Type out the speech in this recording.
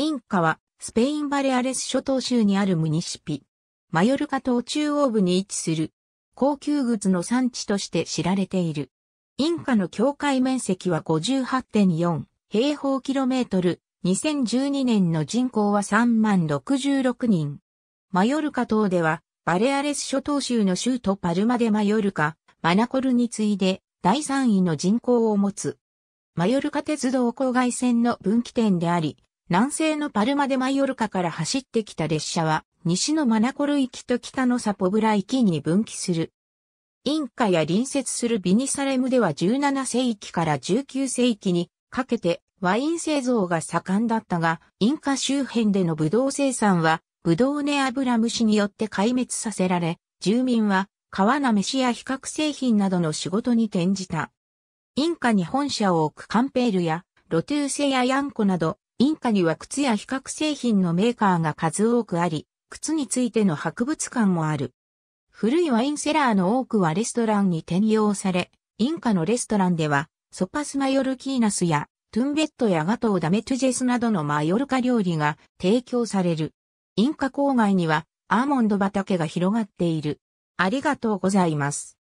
インカは、スペインバレアレス諸島州にあるムニシピ。マヨルカ島中央部に位置する、高級靴の産地として知られている。インカの境界面積は58.4平方キロメートル、2012年の人口は3万66人。マヨルカ島では、バレアレス諸島州の州都パルマでマヨルカ、マナコルに次いで第3位の人口を持つ。マヨルカ鉄道郊外線の分岐点であり、南西のパルマでマヨルカから走ってきた列車は、西のマナコル行きと北のサポブラ行きに分岐する。インカや隣接するビニサレムでは17世紀から19世紀にかけてワイン製造が盛んだったが、インカ周辺でのブドウ生産は、ブドウネアブラムシによって壊滅させられ、住民は、川な飯や比較製品などの仕事に転じた。インカに本社を置くカンペールや、ロトゥーセやヤンコなど、インカには靴や比較製品のメーカーが数多くあり、靴についての博物館もある。古いワインセラーの多くはレストランに転用され、インカのレストランでは、ソパスマヨルキーナスや、トゥンベットやガトーダメトゥジェスなどのマヨルカ料理が提供される。インカ郊外には、アーモンド畑が広がっている。ありがとうございます。